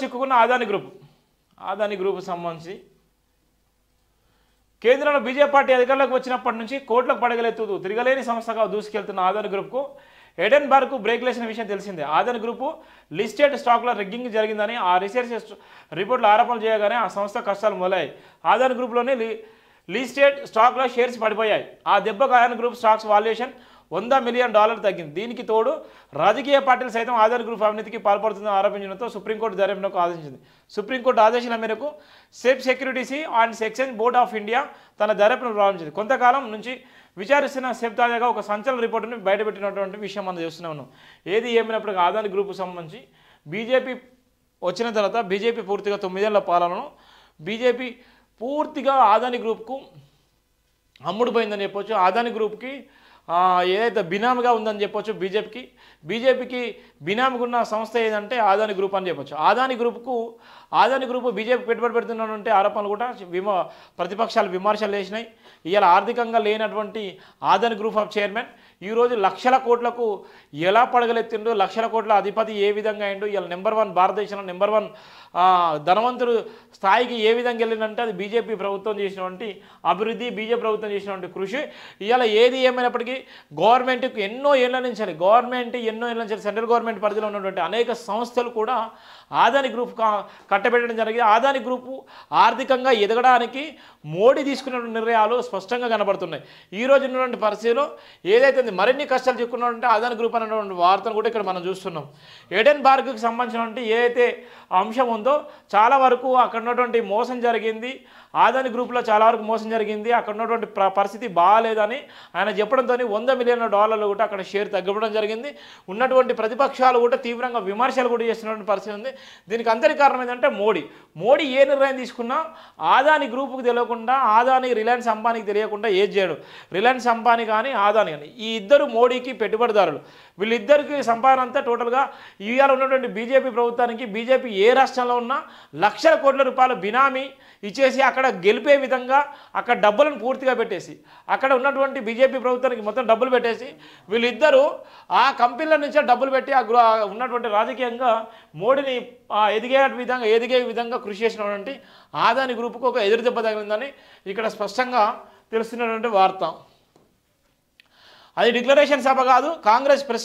చిక్కుకున్న Adani group Adani group సంబంధించి కేంద్రంలో బీజేపీ పార్టీ అధికారంలోకి వచ్చినప్పటి నుంచి కోట్లకు పడగలెత్తుతూ తిరగలేని సంస్థగా దూసుకెళ్తున్న ఆదాని గ్రూప్కు ఎడెన్ బార్కు బ్రేక్ లేసిన విషయం తెలిసిందే ఆదాని గ్రూపు లిస్టెడ్ స్టాక్లో రిగ్గింగ్ జరిగిందని ఆ రీసెర్చ్ రిపోర్ట్లు ఆరోపణలు చేయగానే ఆ సంస్థ కష్టాలు మొదలయ్యాయి ఆదాని గ్రూప్లోనే లిస్టెడ్ స్టాక్లో షేర్స్ పడిపోయాయి ఆ దెబ్బకు ఆదాని గ్రూప్ స్టాక్స్ వాల్యుయేషన్ వంద మిలియన్ డాలర్ తగ్గింది దీనికి తోడు రాజకీయ పార్టీలు సైతం ఆధార్ గ్రూప్ అవినీతికి పాల్పడుతుందని ఆరోపించడంతో సుప్రీంకోర్టు జరిపినకు ఆదేశించింది సుప్రీంకోర్టు ఆదేశాల మేరకు సేఫ్ securities and exchange board of India తన దర్యాప్తును ప్రారంభించింది కొంతకాలం నుంచి విచారిస్తున్న సేఫ్ తాజాగా ఒక సంచలన రిపోర్టును బయటపెట్టినటువంటి విషయం మనం చూస్తున్నాను ఏది ఏమైనప్పటికీ ఆదాని గ్రూప్ సంబంధించి బీజేపీ వచ్చిన తర్వాత బీజేపీ పూర్తిగా తొమ్మిదేళ్ల పాలనను బీజేపీ పూర్తిగా ఆదాని గ్రూప్కు అమ్ముడుపోయిందని చెప్పొచ్చు ఆదాని గ్రూప్కి ఏదైతే బినామిగా ఉందని చెప్పొచ్చు బీజేపీకి బీజేపీకి బినామిగా ఉన్న సంస్థ ఏదంటే ఆదాని గ్రూప్ అని చెప్పొచ్చు ఆదాని గ్రూప్కు ఆదాని గ్రూప్ బీజేపీ పెట్టుబడి పెడుతున్నానంటే ఆరోపణలు కూడా విమ ప్రతిపక్షాలు విమర్శలు చేసినాయి ఇవాళ ఆర్థికంగా లేనటువంటి ఆదాని గ్రూప్ ఆఫ్ చైర్మన్ ఈరోజు లక్షల కోట్లకు ఎలా పడగలెత్తిండో లక్షల కోట్ల అధిపతి ఏ విధంగా అయిండో ఇవాళ నెంబర్ వన్ భారతదేశంలో నెంబర్ వన్ ధనవంతుడు స్థాయికి ఏ విధంగా వెళ్ళిందంటే అది బీజేపీ ప్రభుత్వం చేసినటువంటి అభివృద్ధి బీజేపీ ప్రభుత్వం చేసినటువంటి కృషి ఇవాళ ఏది ఏమైనప్పటికీ మనకి గవర్నమెంట్కి ఎన్నో ఏళ్ళ నుంచి గవర్నమెంట్ ఎన్నో ఏళ్ళ నుంచి సెంట్రల్ గవర్నమెంట్ పరిధిలో ఉన్నటువంటి అనేక సంస్థలు కూడా ఆదాని గ్రూప్ కట్టబెట్టడం జరిగింది ఆదాని గ్రూపు ఆర్థికంగా ఎదగడానికి మోడీ తీసుకున్న నిర్ణయాలు స్పష్టంగా కనబడుతున్నాయి ఈ ఉన్నటువంటి పరిస్థితిలో ఏదైతే మరిన్ని కష్టాలు చిక్కున్నటువంటి ఆదాని గ్రూప్ అనేటువంటి వార్తను కూడా ఇక్కడ మనం చూస్తున్నాం ఎడెన్ బార్గ్కి సంబంధించినటువంటి ఏదైతే అంశం ఉందో చాలా వరకు అక్కడ ఉన్నటువంటి మోసం జరిగింది ఆదాని గ్రూప్లో చాలా వరకు మోసం జరిగింది అక్కడ ఉన్నటువంటి పరిస్థితి బాగాలేదని ఆయన చెప్పడంతో కానీ వంద మిలియన్ల డాలర్లు కూడా అక్కడ షేర్ తగ్గిపోవడం జరిగింది ఉన్నటువంటి ప్రతిపక్షాలు కూడా తీవ్రంగా విమర్శలు కూడా చేస్తున్నటువంటి పరిస్థితి ఉంది దీనికి అందరి కారణం ఏంటంటే మోడీ మోడీ ఏ నిర్ణయం తీసుకున్నా ఆదాని గ్రూప్కి తెలియకుండా ఆదాని రిలయన్స్ అంబానీకి తెలియకుండా ఏది చేయడు రిలయన్స్ అంబానీ కానీ ఆదాని కానీ ఈ ఇద్దరు మోడీకి పెట్టుబడిదారులు వీళ్ళిద్దరికి సంపాదన అంతా టోటల్గా ఇవాళ ఉన్నటువంటి బీజేపీ ప్రభుత్వానికి బీజేపీ ఏ రాష్ట్రంలో ఉన్నా లక్షల కోట్ల రూపాయల బినామీ ఇచ్చేసి అక్కడ గెలిపే విధంగా అక్కడ డబ్బులను పూర్తిగా పెట్టేసి అక్కడ ఉన్నటువంటి బీజేపీ ప్రభుత్వానికి మొత్తం డబ్బులు పెట్టేసి వీళ్ళిద్దరూ ఆ కంపెనీల నుంచే డబ్బులు పెట్టి ఆ గృహ ఉన్నటువంటి రాజకీయంగా మోడీని ఎదిగే విధంగా ఎదిగే విధంగా కృషి చేసినటువంటి ఆదాని గ్రూప్కు ఒక ఎదురు దెబ్బ తగిలిందని ఇక్కడ స్పష్టంగా తెలుస్తున్నటువంటి వార్త అది డిక్లరేషన్ సభ కాదు కాంగ్రెస్ ప్రెస్